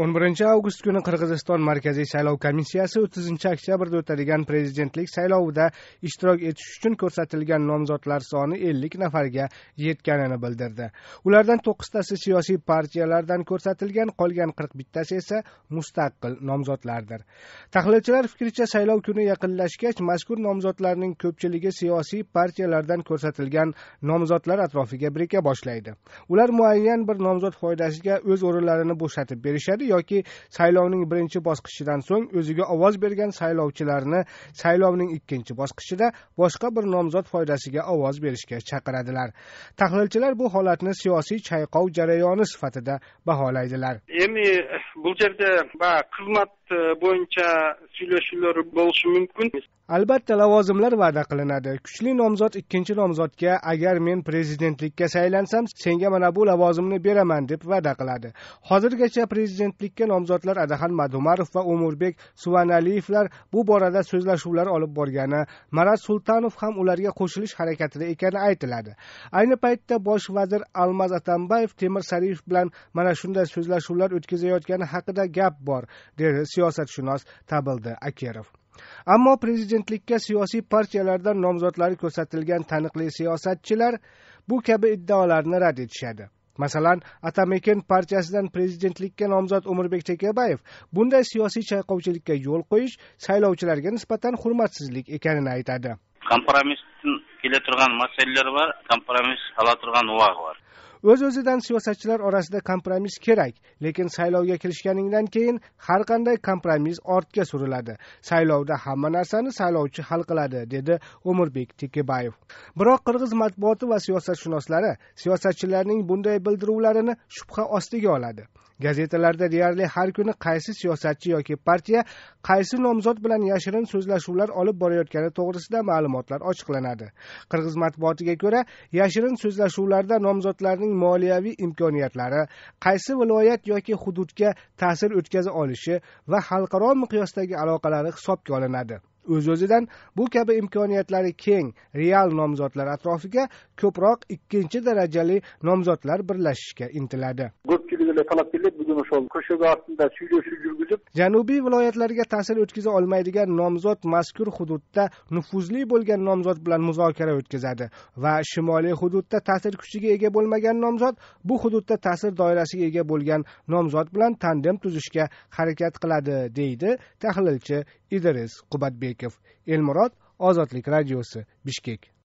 o'n birinchi avgust kuni qirg'iziston markaziy saylov komissiyasi o'ttizinchi oktyabrda o'tadigan prezidentlik saylovida ishtirok etish uchun ko'rsatilgan nomzodlar soni ellik nafarga yetganini bildirdi ulardan to'qqiztasi siyosiy partiyalardan ko'rsatilgan qolgan qirq bittasi esa mustaqil nomzodlardir tahlilchilar fikricha saylov kuni yaqinlashgach mazkur nomzodlarning ko'pchiligi siyosiy partiyalardan ko'rsatilgan nomzodlar atrofiga birika boshlaydi ular muayyan bir nomzod foydasiga o'z o'rinlarini bo'shatib berishadi yoki saylovning birinchi bosqichidan so'ng o'ziga ovoz bergan saylovchilarni saylovning ikkinchi bosqichida boshqa bir nomzod foydasiga ovoz berishga chaqiradilar tahlilchilar bu holatni siyosiy chayqov jarayoni sifatida baholaydilar endi bu yerda va xizmat E, bo'yicha sulashuvlar bo'lishi mumkin albatta lavozimlar va'da qilinadi kuchli nomzod ikkinchi nomzodga agar men prezidentlikka saylansam senga mana bu lavozimni beraman deb va'da qiladi hozirgacha prezidentlikka nomzodlar adahan madumarov va umurbek suvanaliyevlar bu borada so'zlashuvlar olib borgani marat sultonov ham ularga qo'shilish harakatida ekani aytiladi ayni paytda bosh vazir almaz atambayev temir sariyev bilan mana shunday so'zlashuvlar o'tkazayotgani haqida gap bor dedi siyosatshunos tabildi akirov ammo prezidentlikka siyosiy partiyalardan nomzodlari ko'rsatilgan taniqli siyosatchilar bu kabi iddaolarni rad etishadi masalan atamekin partiyasidan prezidentlikka nomzod umurbek tekebayev bunday siyosiy chayqovchilikka yo'l qo'yish saylovchilarga nisbatan hurmatsizlik ekanini aytadi kompromiss turgan masalalar bor kompromiss turgan vaqt bor o'z o'zidan siyosatchilar orasida kompromiss kerak lekin saylovga kirishganingdan keyin har qanday kompromiss ortga suriladi saylovda hamma narsani saylovchi hal qiladi dedi o'mirbek tekebayev biroq qirg'iz matbuoti va siyosatshunoslari siyosatchilarning bunday bildiruvlarini shubha ostiga oladi gazetalarda deyarli har kuni qaysi siyosatchi yoki partiya qaysi nomzod bilan yashirin so'zlashuvlar olib borayotgani to'g'risida ma'lumotlar ochiqlanadi qirg'iz matbuotiga ko'ra yashirin so'zlashuvlarda nomzodlarning moliyaviy imkoniyatlari qaysi viloyat yoki hududga ta'sir o'tkaza olishi va xalqaro miqyosdagi aloqalari hisobga olinadi o'z Öz o'zidan bu kabi imkoniyatlari keng real nomzodlar atrofiga ko'proq ikkinchi darajali nomzodlar birlashishga intiladi o'zinglar talab bugun o'sha kushogi ostida suylashuv yurgizib janubiy viloyatlarga ta'sir o'tkaza olmaydigan nomzod mazkur hududda nufuzli bo'lgan nomzod bilan muzokara o'tkazadi va shimoliy hududda ta'sir kuchiga ega bo'lmagan nomzod bu hududda ta'sir doirasiga ega bo'lgan nomzod bilan tandem tuzishga harakat qiladi deydi tahlilchi idris qubatbekov elmurod ozodlik radiosi bishkek